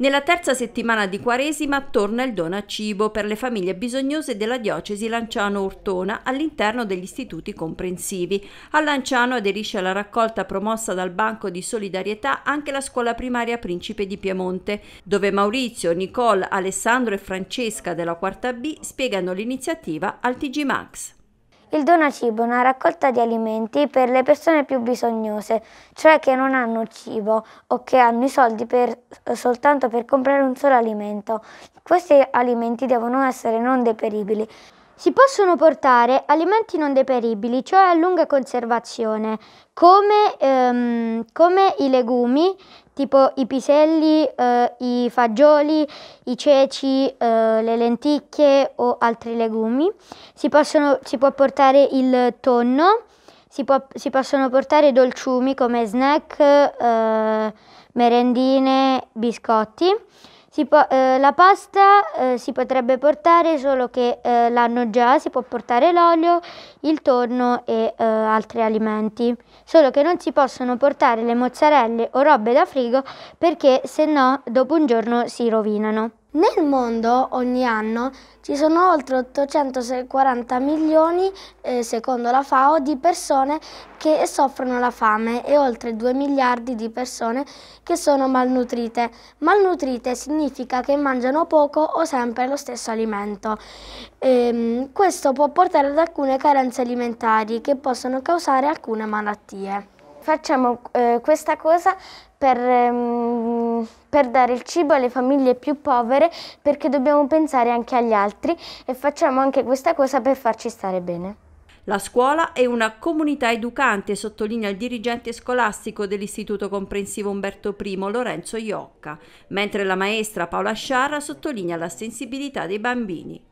Nella terza settimana di Quaresima torna il dono a cibo per le famiglie bisognose della diocesi Lanciano-Ortona all'interno degli istituti comprensivi. A Lanciano aderisce alla raccolta promossa dal Banco di Solidarietà anche la scuola primaria Principe di Piemonte, dove Maurizio, Nicole, Alessandro e Francesca della quarta B spiegano l'iniziativa al TG Max. Il donacibo è una raccolta di alimenti per le persone più bisognose, cioè che non hanno cibo o che hanno i soldi per, eh, soltanto per comprare un solo alimento. Questi alimenti devono essere non deperibili. Si possono portare alimenti non deperibili, cioè a lunga conservazione, come, ehm, come i legumi tipo i piselli, eh, i fagioli, i ceci, eh, le lenticchie o altri legumi. Si, possono, si può portare il tonno, si, può, si, possono portare dolciumi come snack, eh, merendine, biscotti po- eh, la pasta eh, si potrebbe portare solo che eh, l'hanno già, si può portare l'olio, il tonno e eh, altri alimenti, solo che non si possono portare le mozzarelle o robe da frigo perché se no dopo un giorno si rovinano. Nel mondo ogni anno ci sono oltre 840 milioni, eh, secondo la FAO, di persone che soffrono la fame e oltre 2 miliardi di persone che sono malnutrite. Malnutrite significa che mangiano poco o sempre lo stesso alimento. Ehm, questo può portare ad alcune carenze alimentari che possono causare alcune malattie facciamo eh, questa cosa per, ehm, per, dare il cibo alle famiglie più povere perché dobbiamo pensare anche agli altri e facciamo anche questa cosa per farci stare bene. La scuola è una comunità educante, sottolinea il dirigente scolastico dell'Istituto Comprensivo Umberto I, Lorenzo Iocca, mentre la maestra Paola Sciarra sottolinea la sensibilità dei bambini.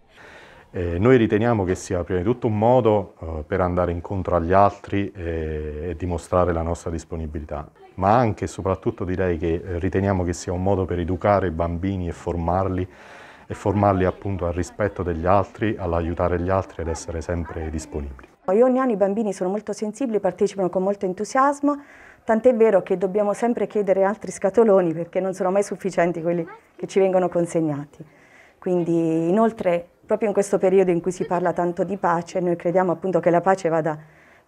Eh, noi riteniamo che sia prima di tutto un modo eh, per andare incontro agli altri e, eh, e, dimostrare la nostra disponibilità, ma anche e soprattutto direi che eh, riteniamo che sia un modo per educare i bambini e formarli e formarli appunto al rispetto degli altri, all'aiutare gli altri ad essere sempre disponibili. Io ogni anno i bambini sono molto sensibili, partecipano con molto entusiasmo, tant'è vero che dobbiamo sempre chiedere altri scatoloni perché non sono mai sufficienti quelli che ci vengono consegnati. Quindi inoltre proprio in questo periodo in cui si parla tanto di pace, noi crediamo appunto che la pace vada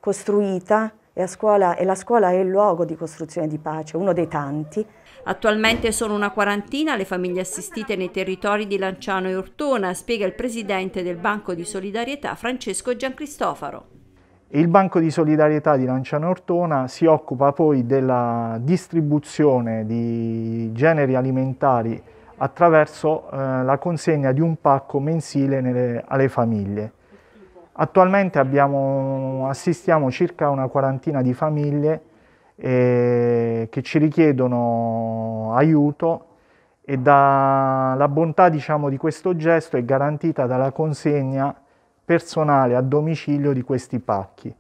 costruita e, scuola, e la scuola è il luogo di costruzione di pace, uno dei tanti. Attualmente sono una quarantina le famiglie assistite nei territori di Lanciano e Ortona, spiega il presidente del Banco di Solidarietà Francesco Giancristofaro. Il Banco di Solidarietà di Lanciano Ortona si occupa poi della distribuzione di generi alimentari attraverso eh, la consegna di un pacco mensile nelle, alle famiglie. Attualmente abbiamo, assistiamo circa una quarantina di famiglie eh, che ci richiedono aiuto e da, la bontà diciamo, di questo gesto è garantita dalla consegna personale a domicilio di questi pacchi.